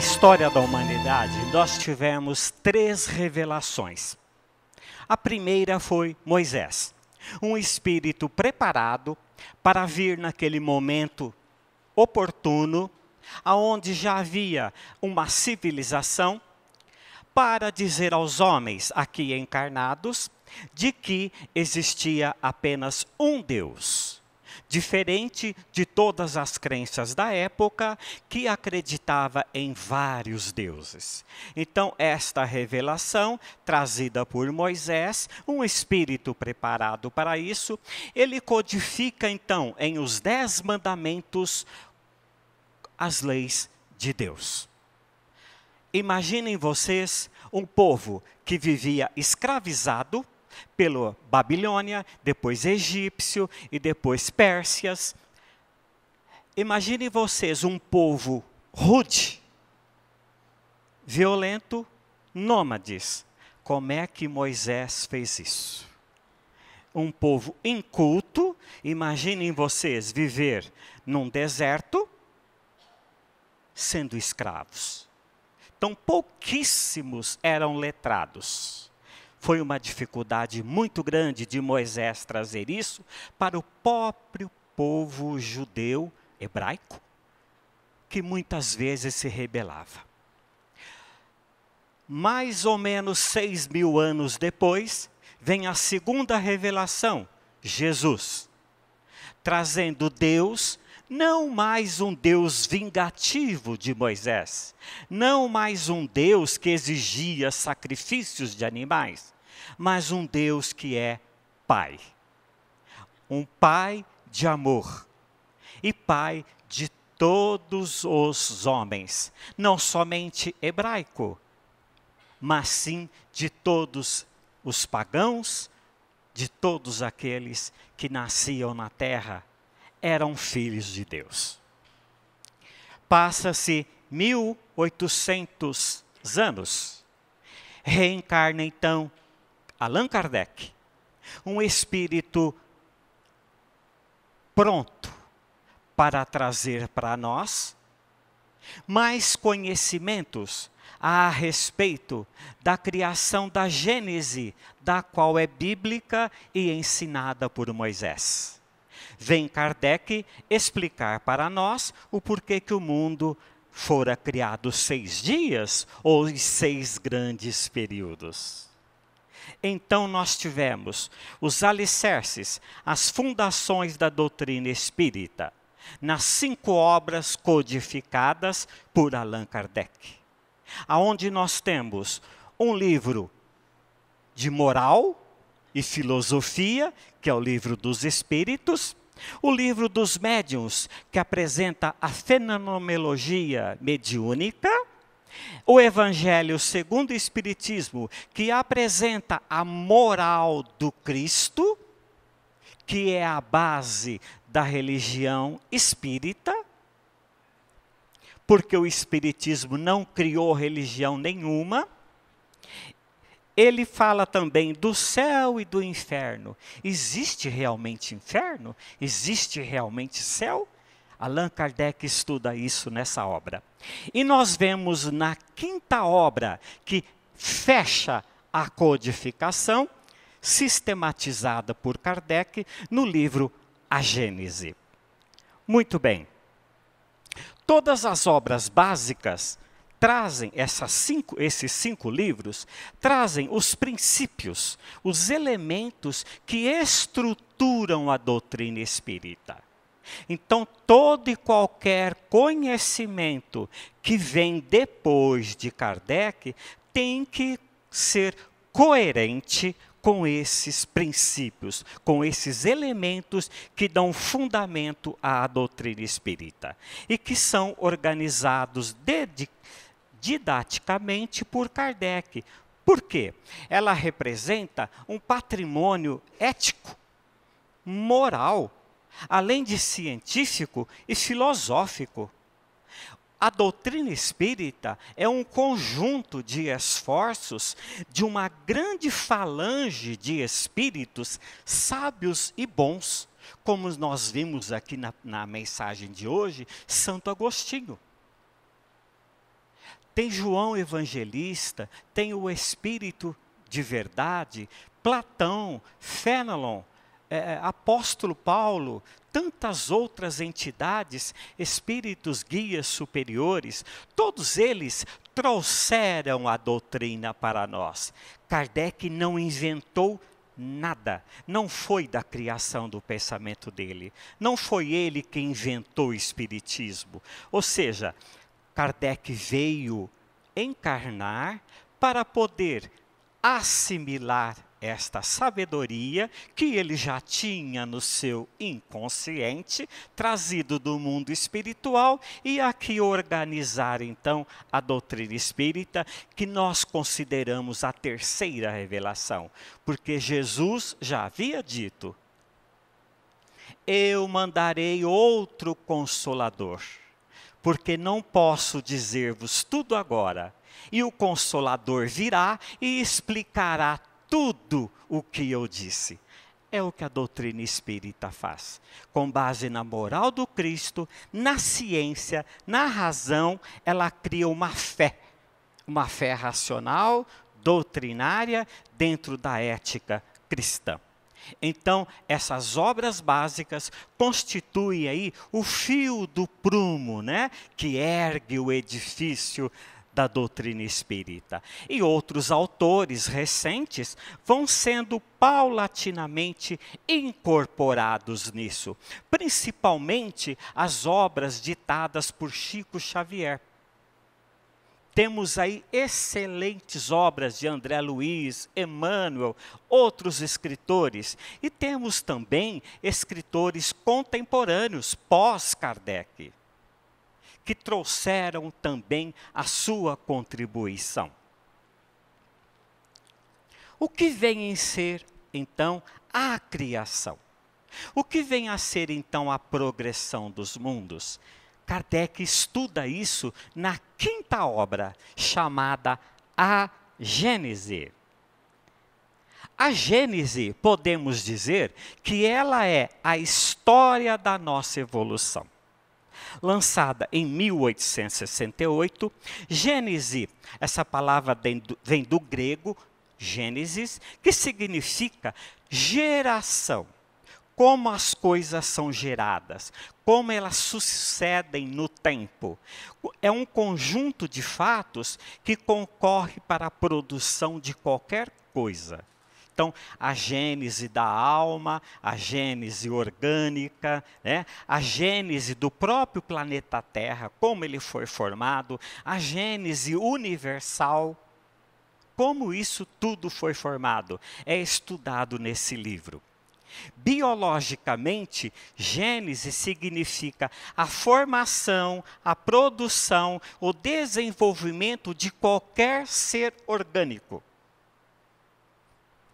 história da humanidade, nós tivemos três revelações. A primeira foi Moisés, um espírito preparado para vir naquele momento oportuno, aonde já havia uma civilização, para dizer aos homens aqui encarnados de que existia apenas um Deus diferente de todas as crenças da época que acreditava em vários deuses. Então, esta revelação trazida por Moisés, um espírito preparado para isso, ele codifica então em os dez mandamentos as leis de Deus. Imaginem vocês um povo que vivia escravizado pelo Babilônia, depois egípcio e depois Pérsias. Imagine vocês um povo rude, violento, nômades. Como é que Moisés fez isso? Um povo inculto, imaginem vocês viver num deserto sendo escravos. Então, pouquíssimos eram letrados. Foi uma dificuldade muito grande de Moisés trazer isso para o próprio povo judeu hebraico, que muitas vezes se rebelava. Mais ou menos seis mil anos depois, vem a segunda revelação, Jesus, trazendo Deus não mais um Deus vingativo de Moisés, não mais um Deus que exigia sacrifícios de animais, mas um Deus que é Pai. Um Pai de amor e Pai de todos os homens, não somente hebraico, mas sim de todos os pagãos, de todos aqueles que nasciam na terra eram filhos de Deus. Passa-se 1800 anos. Reencarna então Allan Kardec, um espírito pronto para trazer para nós mais conhecimentos a respeito da criação da Gênese, da qual é bíblica e ensinada por Moisés vem Kardec explicar para nós o porquê que o mundo fora criado seis dias ou em seis grandes períodos. Então nós tivemos os alicerces, as fundações da doutrina espírita, nas cinco obras codificadas por Allan Kardec. Aonde nós temos um livro de moral e filosofia, que é o livro dos espíritos, o livro dos médiuns, que apresenta a fenomenologia mediúnica, o Evangelho segundo o Espiritismo, que apresenta a moral do Cristo, que é a base da religião espírita, porque o Espiritismo não criou religião nenhuma ele fala também do céu e do inferno. Existe realmente inferno? Existe realmente céu? Allan Kardec estuda isso nessa obra. E nós vemos na quinta obra, que fecha a codificação, sistematizada por Kardec no livro A Gênese. Muito bem. Todas as obras básicas trazem essas cinco, esses cinco livros, trazem os princípios, os elementos que estruturam a doutrina espírita. Então, todo e qualquer conhecimento que vem depois de Kardec tem que ser coerente com esses princípios, com esses elementos que dão fundamento à doutrina espírita e que são organizados, dedicados didaticamente por Kardec. Por quê? Ela representa um patrimônio ético, moral, além de científico e filosófico. A doutrina espírita é um conjunto de esforços de uma grande falange de espíritos sábios e bons, como nós vimos aqui na, na mensagem de hoje, Santo Agostinho tem João Evangelista, tem o Espírito de Verdade, Platão, Fénelon, é, é, Apóstolo Paulo, tantas outras entidades, espíritos guias superiores, todos eles trouxeram a doutrina para nós. Kardec não inventou nada, não foi da criação do pensamento dele, não foi ele que inventou o espiritismo. Ou seja, Kardec veio encarnar para poder assimilar esta sabedoria que ele já tinha no seu inconsciente, trazido do mundo espiritual, e aqui organizar então a doutrina espírita, que nós consideramos a terceira revelação, porque Jesus já havia dito: Eu mandarei outro consolador porque não posso dizer-vos tudo agora. E o Consolador virá e explicará tudo o que eu disse. É o que a doutrina espírita faz. Com base na moral do Cristo, na ciência, na razão, ela cria uma fé. Uma fé racional, doutrinária, dentro da ética cristã. Então, essas obras básicas constituem aí o fio do prumo, né, que ergue o edifício da doutrina espírita. E outros autores recentes vão sendo paulatinamente incorporados nisso, principalmente as obras ditadas por Chico Xavier. Temos aí excelentes obras de André Luiz, Emmanuel, outros escritores. E temos também escritores contemporâneos, pós-Kardec, que trouxeram também a sua contribuição. O que vem em ser, então, a criação? O que vem a ser, então, a progressão dos mundos? Kardec estuda isso na quinta obra, chamada A Gênese. A Gênese, podemos dizer que ela é a história da nossa evolução. Lançada em 1868, Gênese, essa palavra vem do grego Gênesis, que significa geração como as coisas são geradas, como elas sucedem no tempo. É um conjunto de fatos que concorre para a produção de qualquer coisa. Então, a gênese da alma, a gênese orgânica, né? a gênese do próprio planeta Terra, como ele foi formado, a gênese universal, como isso tudo foi formado, é estudado nesse livro. Biologicamente, gênese significa a formação, a produção, o desenvolvimento de qualquer ser orgânico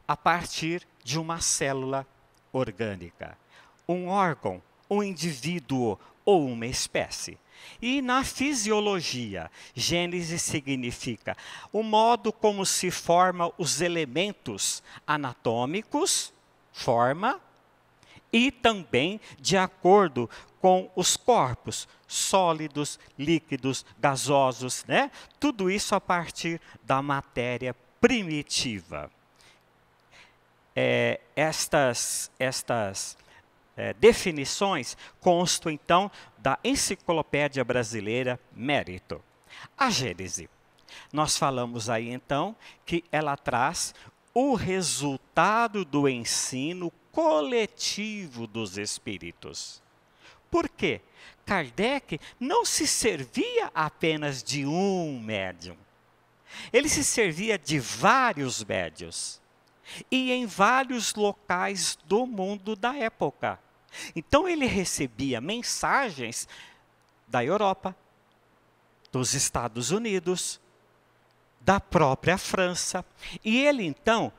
a partir de uma célula orgânica, um órgão, um indivíduo ou uma espécie. E na fisiologia, gênese significa o modo como se formam os elementos anatômicos, forma e também de acordo com os corpos sólidos, líquidos, gasosos, né? Tudo isso a partir da matéria primitiva. É, estas estas é, definições constam então da Enciclopédia Brasileira Mérito. A Gênese. Nós falamos aí então que ela traz o resultado do ensino coletivo dos espíritos. Por quê? Kardec não se servia apenas de um médium. Ele se servia de vários médios e em vários locais do mundo da época. Então ele recebia mensagens da Europa, dos Estados Unidos, da própria França. E ele então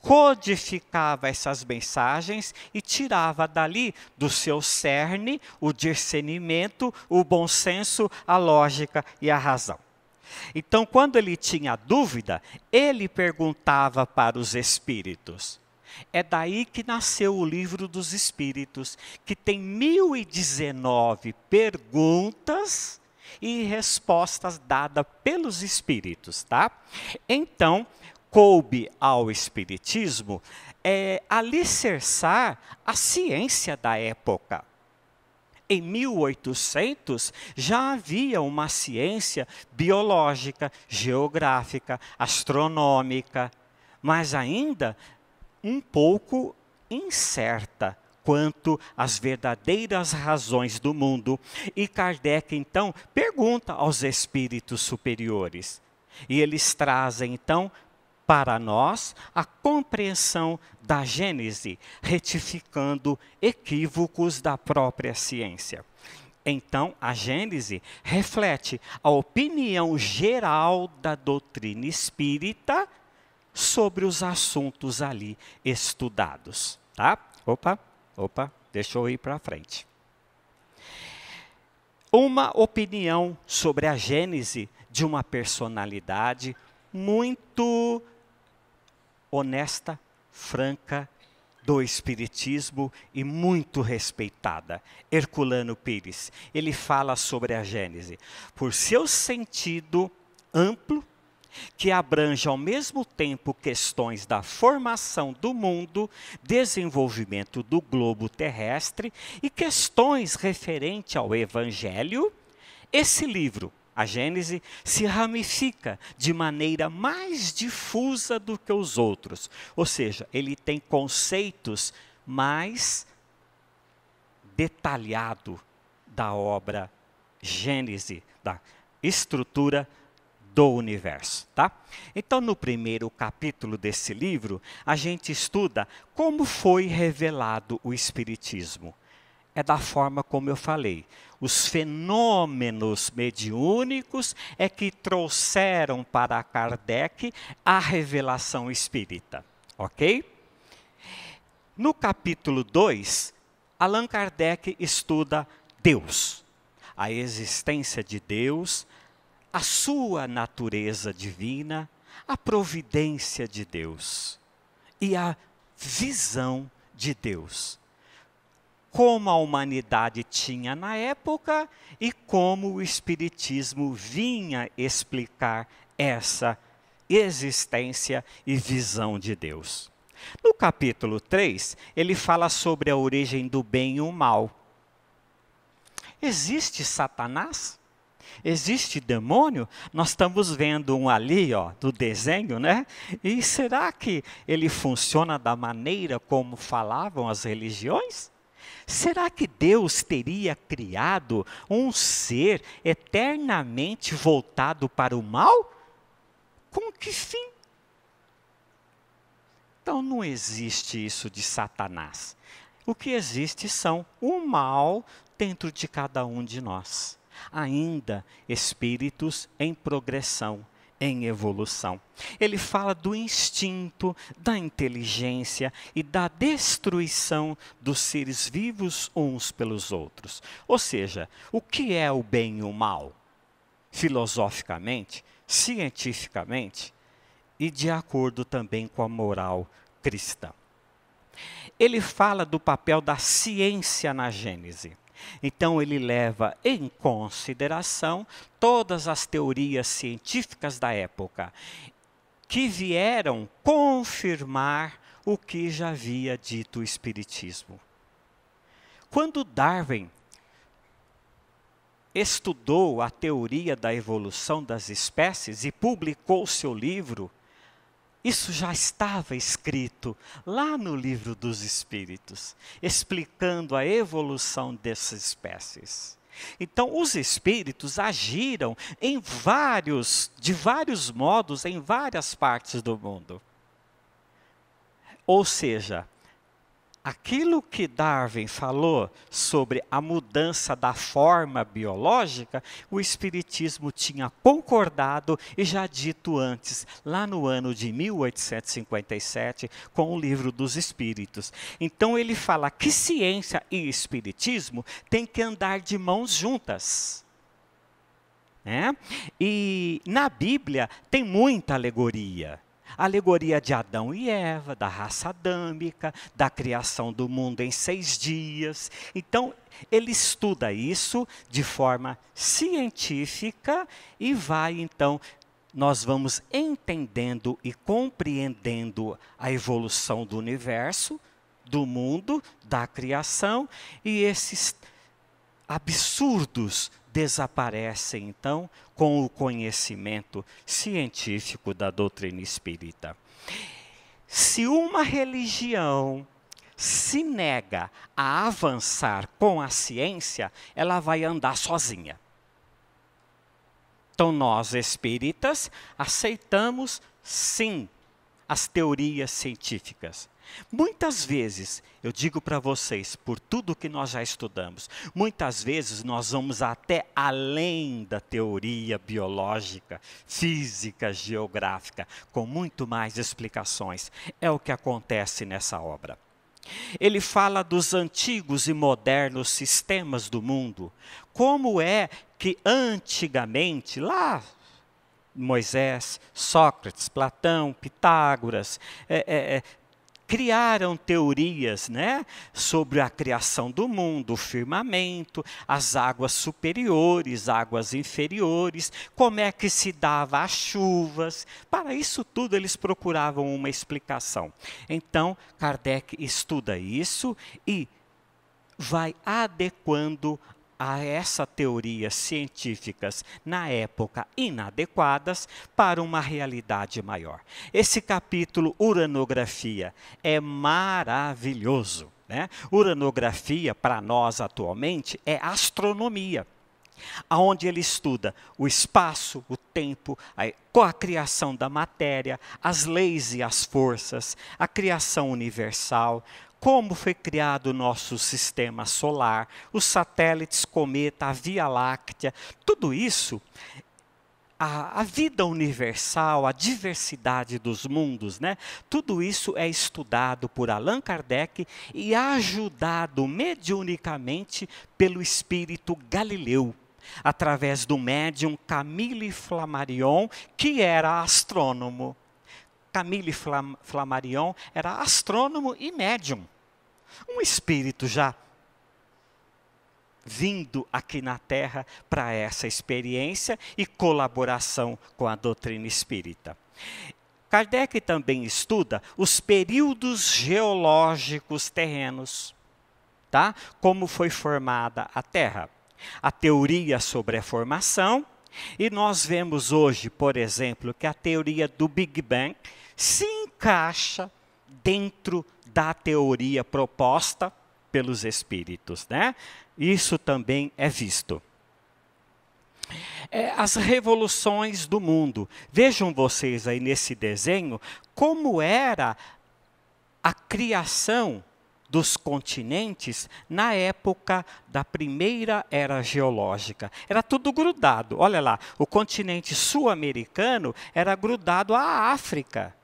codificava essas mensagens e tirava dali do seu cerne o discernimento, o bom senso, a lógica e a razão. Então, quando ele tinha dúvida, ele perguntava para os espíritos. É daí que nasceu o livro dos Espíritos, que tem 1019 perguntas e respostas dadas pelos espíritos, tá? Então, coube ao espiritismo é, alicerçar a ciência da época. Em 1800 já havia uma ciência biológica, geográfica, astronômica, mas ainda um pouco incerta, quanto às verdadeiras razões do mundo. E Kardec então pergunta aos espíritos superiores. E eles trazem então para nós a compreensão da Gênese, retificando equívocos da própria ciência. Então, a Gênese reflete a opinião geral da doutrina espírita sobre os assuntos ali estudados, tá? Opa. Opa, deixa eu ir para frente. Uma opinião sobre a gênese de uma personalidade muito honesta, franca do Espiritismo e muito respeitada, Herculano Pires. Ele fala sobre a Gênese. Por seu sentido amplo, que abrange ao mesmo tempo questões da formação do mundo, desenvolvimento do globo terrestre e questões referentes ao Evangelho, esse livro, a Gênese se ramifica de maneira mais difusa do que os outros, ou seja, ele tem conceitos mais detalhado da obra Gênese, da estrutura do universo, tá? Então, no primeiro capítulo desse livro, a gente estuda como foi revelado o espiritismo. É da forma como eu falei. Os fenômenos mediúnicos é que trouxeram para Kardec a revelação espírita, OK? No capítulo 2, Allan Kardec estuda Deus, a existência de Deus, a sua natureza divina, a providência de Deus e a visão de Deus. Como a humanidade tinha na época e como o Espiritismo vinha explicar essa existência e visão de Deus. No capítulo 3, ele fala sobre a origem do bem e o mal. Existe Satanás? existe demônio? Nós estamos vendo um ali, ó, do desenho, né? E será que ele funciona da maneira como falavam as religiões? Será que Deus teria criado um ser eternamente voltado para o mal? Com que fim? Então não existe isso de Satanás. O que existe são o mal dentro de cada um de nós ainda espíritos em progressão, em evolução. Ele fala do instinto, da inteligência e da destruição dos seres vivos uns pelos outros. Ou seja, o que é o bem e o mal? Filosoficamente, cientificamente e de acordo também com a moral cristã. Ele fala do papel da ciência na Gênese então, ele leva em consideração todas as teorias científicas da época que vieram confirmar o que já havia dito o Espiritismo. Quando Darwin estudou a teoria da evolução das espécies e publicou seu livro isso já estava escrito lá no livro dos Espíritos, explicando a evolução dessas espécies. Então, os espíritos agiram em vários, de vários modos, em várias partes do mundo. Ou seja, aquilo que Darwin falou sobre a mudança da forma biológica, o Espiritismo tinha concordado e já dito antes, lá no ano de 1857, com o Livro dos Espíritos. Então ele fala que ciência e Espiritismo têm que andar de mãos juntas. Né? E na Bíblia tem muita alegoria. A alegoria de Adão e Eva, da raça adâmica, da criação do mundo em seis dias. Então, ele estuda isso de forma científica e vai, então, nós vamos entendendo e compreendendo a evolução do universo, do mundo, da criação e esses absurdos desaparecem então com o conhecimento científico da doutrina espírita. Se uma religião se nega a avançar com a ciência, ela vai andar sozinha. Então, nós espíritas aceitamos sim as teorias científicas, Muitas vezes, eu digo para vocês, por tudo que nós já estudamos, muitas vezes nós vamos até além da teoria biológica, física, geográfica, com muito mais explicações. É o que acontece nessa obra. Ele fala dos antigos e modernos sistemas do mundo. Como é que antigamente, lá Moisés, Sócrates, Platão, Pitágoras, é, é, é criaram teorias né, sobre a criação do mundo, o firmamento, as águas superiores, águas inferiores, como é que se dava as chuvas. Para isso tudo eles procuravam uma explicação. Então, Kardec estuda isso e vai adequando a essas teorias científicas, na época inadequadas, para uma realidade maior. Esse capítulo, Uranografia, é maravilhoso. Né? Uranografia, para nós atualmente, é astronomia aonde ele estuda o espaço, o tempo, a criação da matéria, as leis e as forças, a criação universal, como foi criado o nosso sistema solar, os satélites, cometa, a Via Láctea, tudo isso, a, a vida universal, a diversidade dos mundos, né? tudo isso é estudado por Allan Kardec e ajudado mediunicamente pelo espírito Galileu através do médium Camille Flammarion, que era astrônomo. Camille Flam Flammarion era astrônomo e médium. Um espírito já vindo aqui na Terra para essa experiência e colaboração com a doutrina espírita. Kardec também estuda os períodos geológicos terrenos, tá? Como foi formada a Terra. A teoria sobre a formação, e nós vemos hoje, por exemplo, que a teoria do Big Bang se encaixa dentro da teoria proposta pelos espíritos, né? Isso também é visto. É, as revoluções do mundo. Vejam vocês aí nesse desenho como era a criação dos continentes na época da primeira era geológica. Era tudo grudado. Olha lá, o continente sul-americano era grudado à África.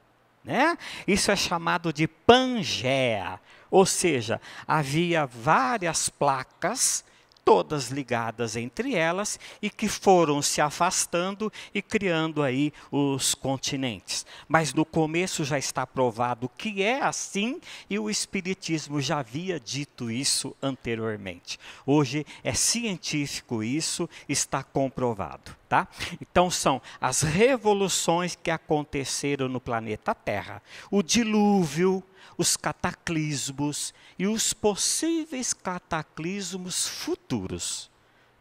Né? Isso é chamado de Pangea, ou seja, havia várias placas todas ligadas entre elas e que foram se afastando e criando aí os continentes. Mas no começo já está provado que é assim e o espiritismo já havia dito isso anteriormente. Hoje é científico isso, está comprovado, tá? Então são as revoluções que aconteceram no planeta Terra, o dilúvio os cataclismos e os possíveis cataclismos futuros.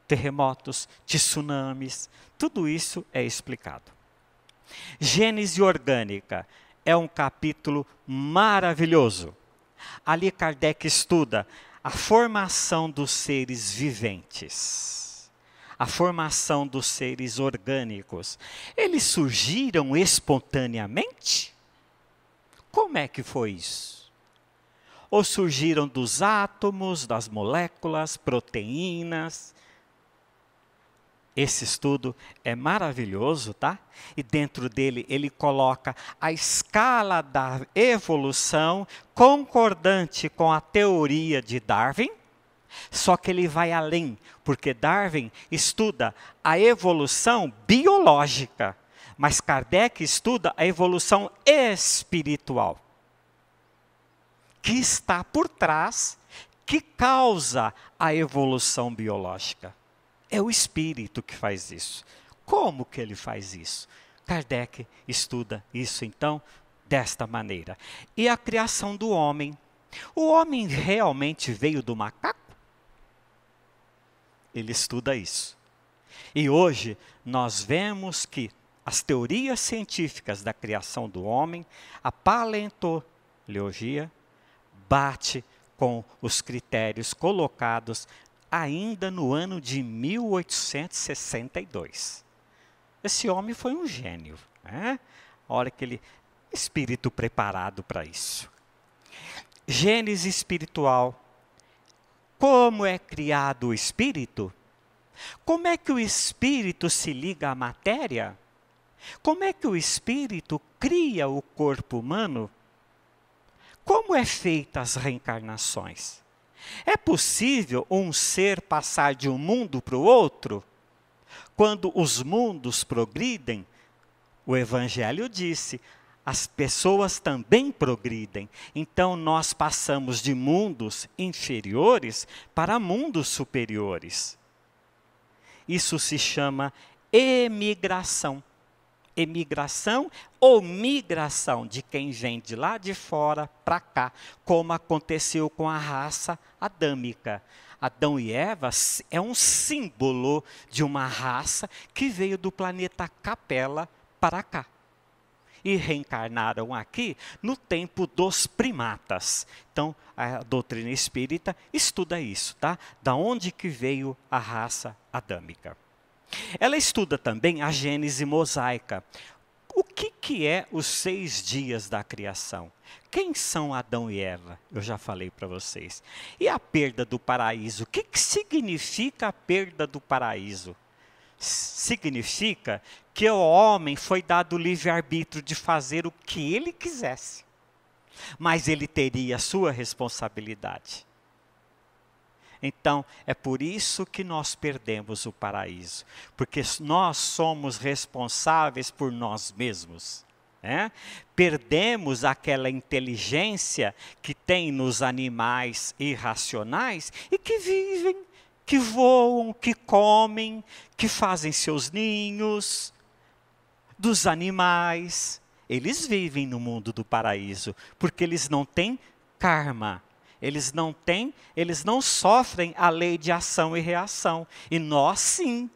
Terremotos, tsunamis, tudo isso é explicado. Gênese orgânica é um capítulo maravilhoso. Ali Kardec estuda a formação dos seres viventes, a formação dos seres orgânicos. Eles surgiram espontaneamente? Como é que foi isso? Ou surgiram dos átomos, das moléculas, proteínas? Esse estudo é maravilhoso, tá? E dentro dele ele coloca a escala da evolução concordante com a teoria de Darwin, só que ele vai além, porque Darwin estuda a evolução biológica. Mas Kardec estuda a evolução espiritual. Que está por trás, que causa a evolução biológica. É o espírito que faz isso. Como que ele faz isso? Kardec estuda isso então desta maneira. E a criação do homem. O homem realmente veio do macaco? Ele estuda isso. E hoje nós vemos que as teorias científicas da criação do homem, a paleontologia bate com os critérios colocados ainda no ano de 1862. Esse homem foi um gênio. Né? Olha que ele espírito preparado para isso. Gênese espiritual. Como é criado o espírito? Como é que o espírito se liga à matéria? Como é que o espírito cria o corpo humano? Como é feita as reencarnações? É possível um ser passar de um mundo para o outro? Quando os mundos progridem, o Evangelho disse: as pessoas também progridem. Então nós passamos de mundos inferiores para mundos superiores. Isso se chama emigração emigração ou migração de quem vem de lá de fora para cá, como aconteceu com a raça adâmica. Adão e Eva é um símbolo de uma raça que veio do planeta Capela para cá. E reencarnaram aqui no tempo dos primatas. Então, a doutrina espírita estuda isso, tá? Da onde que veio a raça adâmica. Ela estuda também a Gênese mosaica. O que, que é os seis dias da criação? Quem são Adão e Eva? Eu já falei para vocês. E a perda do paraíso? O que, que significa a perda do paraíso? Significa que o homem foi dado o livre-arbítrio de fazer o que ele quisesse, mas ele teria a sua responsabilidade. Então, é por isso que nós perdemos o paraíso, porque nós somos responsáveis por nós mesmos. Né? Perdemos aquela inteligência que tem nos animais irracionais e que vivem, que voam, que comem, que fazem seus ninhos. Dos animais, eles vivem no mundo do paraíso, porque eles não têm karma, eles não têm, eles não sofrem a lei de ação e reação. E nós sim.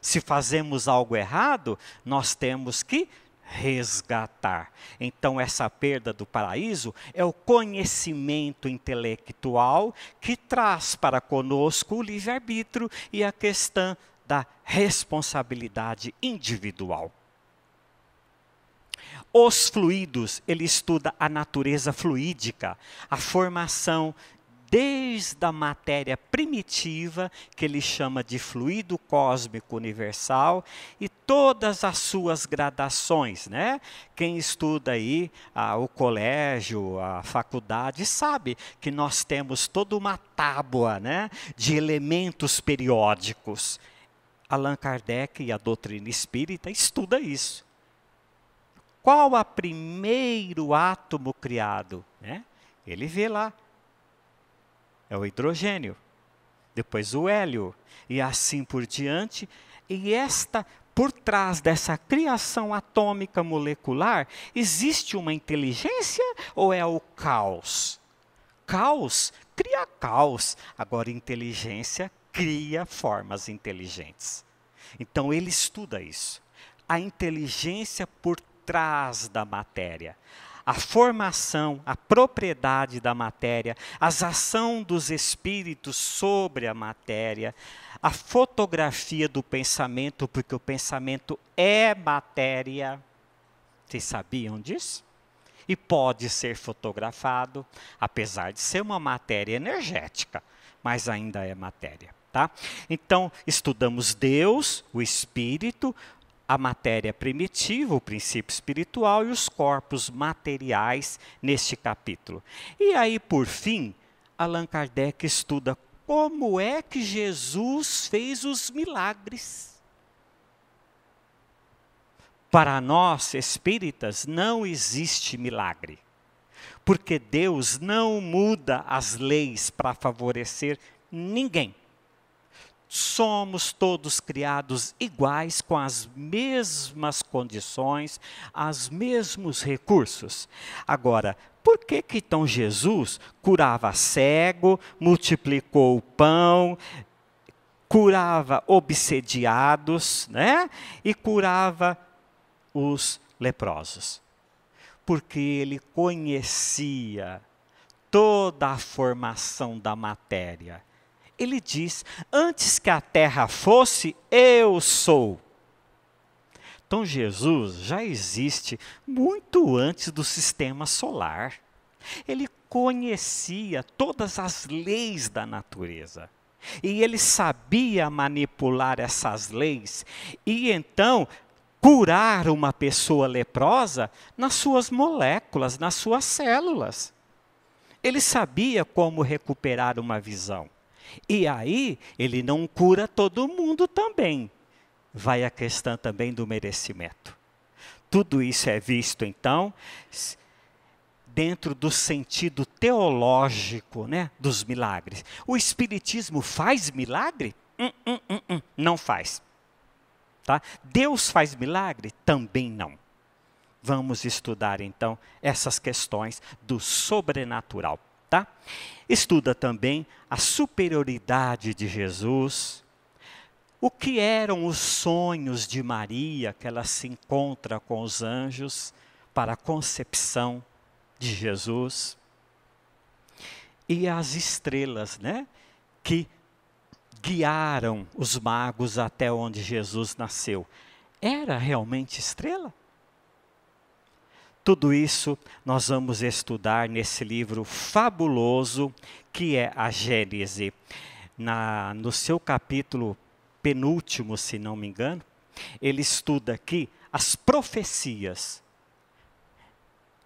Se fazemos algo errado, nós temos que resgatar. Então, essa perda do paraíso é o conhecimento intelectual que traz para conosco o livre-arbítrio e a questão da responsabilidade individual os fluidos, ele estuda a natureza fluídica, a formação desde a matéria primitiva, que ele chama de fluido cósmico universal, e todas as suas gradações. Né? Quem estuda aí ah, o colégio, a faculdade, sabe que nós temos toda uma tábua né, de elementos periódicos. Allan Kardec e a doutrina espírita estuda isso qual o primeiro átomo criado? Né? Ele vê lá. É o hidrogênio, depois o hélio, e assim por diante. E esta, por trás dessa criação atômica molecular, existe uma inteligência ou é o caos? Caos cria caos. Agora, inteligência cria formas inteligentes. Então, ele estuda isso. A inteligência por trás da matéria. A formação, a propriedade da matéria, as ação dos espíritos sobre a matéria, a fotografia do pensamento, porque o pensamento é matéria. Vocês sabiam disso? E pode ser fotografado, apesar de ser uma matéria energética, mas ainda é matéria. Tá? Então, estudamos Deus, o Espírito, a matéria primitiva, o princípio espiritual e os corpos materiais neste capítulo. E aí, por fim, Allan Kardec estuda como é que Jesus fez os milagres. Para nós espíritas não existe milagre, porque Deus não muda as leis para favorecer ninguém somos todos criados iguais, com as mesmas condições, os mesmos recursos. Agora, por que, que então Jesus curava cego, multiplicou o pão, curava obsediados, né? E curava os leprosos? Porque ele conhecia toda a formação da matéria ele diz: Antes que a terra fosse, eu sou. Então Jesus já existe muito antes do sistema solar. Ele conhecia todas as leis da natureza. E ele sabia manipular essas leis e então curar uma pessoa leprosa nas suas moléculas, nas suas células. Ele sabia como recuperar uma visão. E aí, ele não cura todo mundo também. Vai a questão também do merecimento. Tudo isso é visto, então, dentro do sentido teológico né, dos milagres. O Espiritismo faz milagre? Hum, hum, hum, não faz. Tá? Deus faz milagre? Também não. Vamos estudar, então, essas questões do sobrenatural tá? Estuda também a superioridade de Jesus, o que eram os sonhos de Maria que ela se encontra com os anjos para a concepção de Jesus? E as estrelas, né? Que guiaram os magos até onde Jesus nasceu. Era realmente estrela? Tudo isso nós vamos estudar nesse livro fabuloso que é a Gênese. Na, no seu capítulo penúltimo, se não me engano, ele estuda aqui as profecias.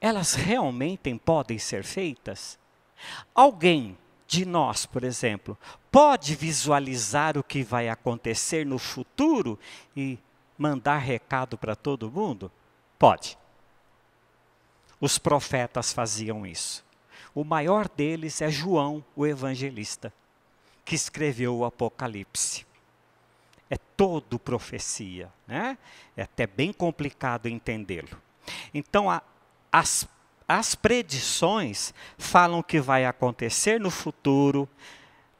Elas realmente podem ser feitas? Alguém de nós, por exemplo, pode visualizar o que vai acontecer no futuro e mandar recado para todo mundo? Pode. Os profetas faziam isso. O maior deles é João, o evangelista, que escreveu o Apocalipse. É todo profecia, né? É até bem complicado entendê-lo. Então, a, as, as predições falam que vai acontecer no futuro,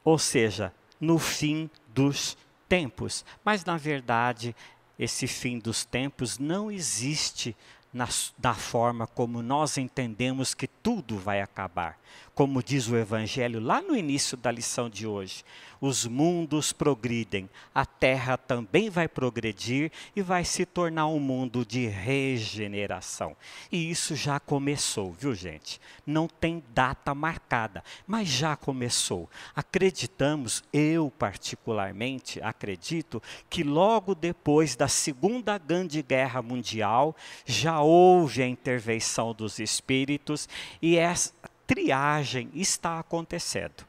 ou seja, no fim dos tempos. Mas, na verdade, esse fim dos tempos não existe na, da forma como nós entendemos que tudo vai acabar. Como diz o Evangelho lá no início da lição de hoje, os mundos progridem, a terra também vai progredir e vai se tornar um mundo de regeneração. E isso já começou, viu gente? Não tem data marcada, mas já começou. Acreditamos, eu particularmente acredito, que logo depois da Segunda Grande Guerra Mundial já houve a intervenção dos espíritos e essa triagem está acontecendo.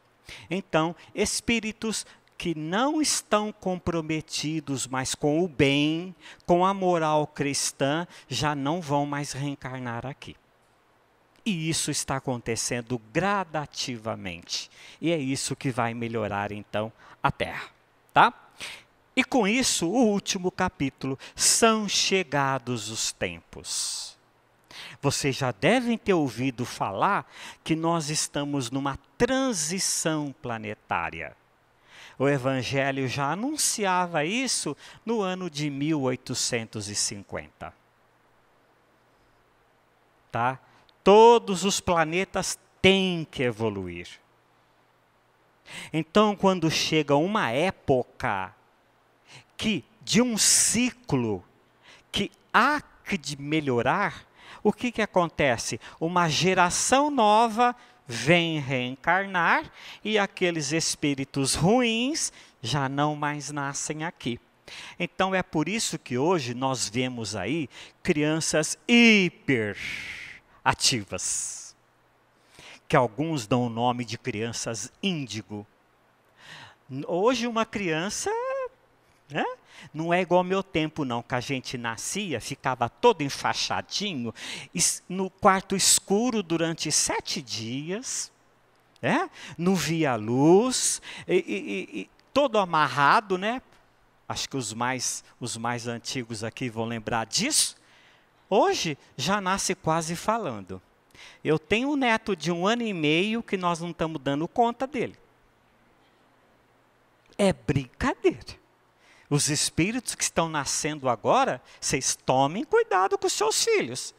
Então, espíritos que não estão comprometidos mais com o bem, com a moral cristã, já não vão mais reencarnar aqui. E isso está acontecendo gradativamente. E é isso que vai melhorar então a Terra, tá? E com isso, o último capítulo, são chegados os tempos. Vocês já devem ter ouvido falar que nós estamos numa transição planetária. O Evangelho já anunciava isso no ano de 1850. Tá? Todos os planetas têm que evoluir. Então, quando chega uma época que de um ciclo que há que de melhorar, o que, que acontece? Uma geração nova vem reencarnar e aqueles espíritos ruins já não mais nascem aqui. Então é por isso que hoje nós vemos aí crianças hiperativas, que alguns dão o nome de crianças índigo. Hoje uma criança né, não é igual ao meu tempo, não, que a gente nascia, ficava todo enfaixadinho, no quarto escuro durante sete dias, né? não via luz, e, e, e, todo amarrado, né? Acho que os mais, os mais antigos aqui vão lembrar disso. Hoje já nasce quase falando. Eu tenho um neto de um ano e meio que nós não estamos dando conta dele. É brincadeira. Os espíritos que estão nascendo agora, vocês tomem cuidado com os seus filhos.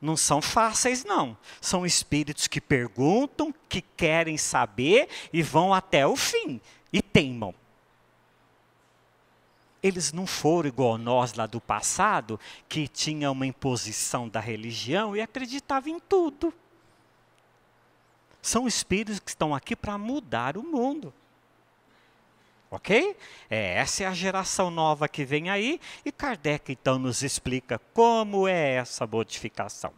Não são fáceis, não. São espíritos que perguntam, que querem saber e vão até o fim e teimam. Eles não foram igual nós lá do passado, que tinha uma imposição da religião e acreditava em tudo. São espíritos que estão aqui para mudar o mundo. Ok? É, essa é a geração nova que vem aí e Kardec então nos explica como é essa modificação.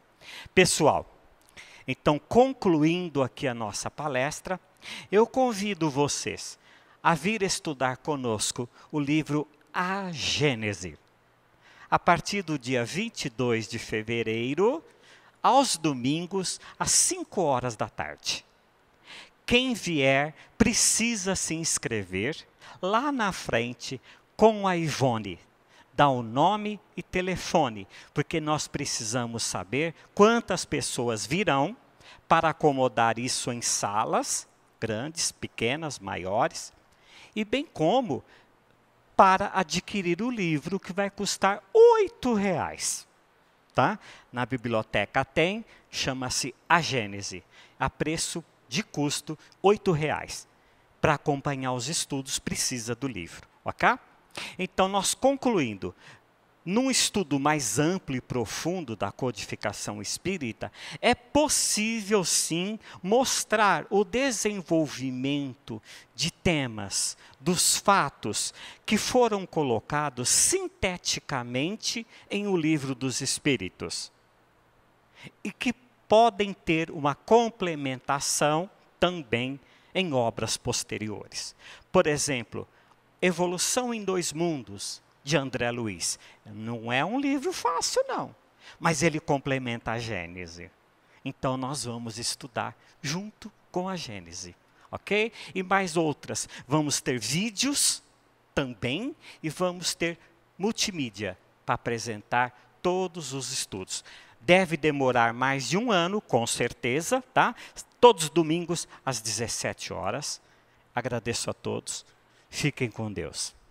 Pessoal, então concluindo aqui a nossa palestra, eu convido vocês a vir estudar conosco o livro A Gênese. A partir do dia 22 de fevereiro, aos domingos, às 5 horas da tarde. Quem vier precisa se inscrever lá na frente com a Ivone. Dá o nome e telefone, porque nós precisamos saber quantas pessoas virão para acomodar isso em salas, grandes, pequenas, maiores, e bem como para adquirir o livro que vai custar oito reais, tá? Na biblioteca tem, chama-se A Gênese, a preço de custo oito reais para acompanhar os estudos precisa do livro, ok? Então, nós concluindo, num estudo mais amplo e profundo da codificação espírita, é possível sim mostrar o desenvolvimento de temas, dos fatos que foram colocados sinteticamente em O Livro dos Espíritos e que podem ter uma complementação também em obras posteriores. Por exemplo, Evolução em Dois Mundos, de André Luiz. Não é um livro fácil, não, mas ele complementa a Gênese. Então nós vamos estudar junto com a Gênese, ok? E mais outras. Vamos ter vídeos também e vamos ter multimídia para apresentar todos os estudos deve demorar mais de um ano, com certeza, tá? Todos os domingos às 17 horas. Agradeço a todos. Fiquem com Deus.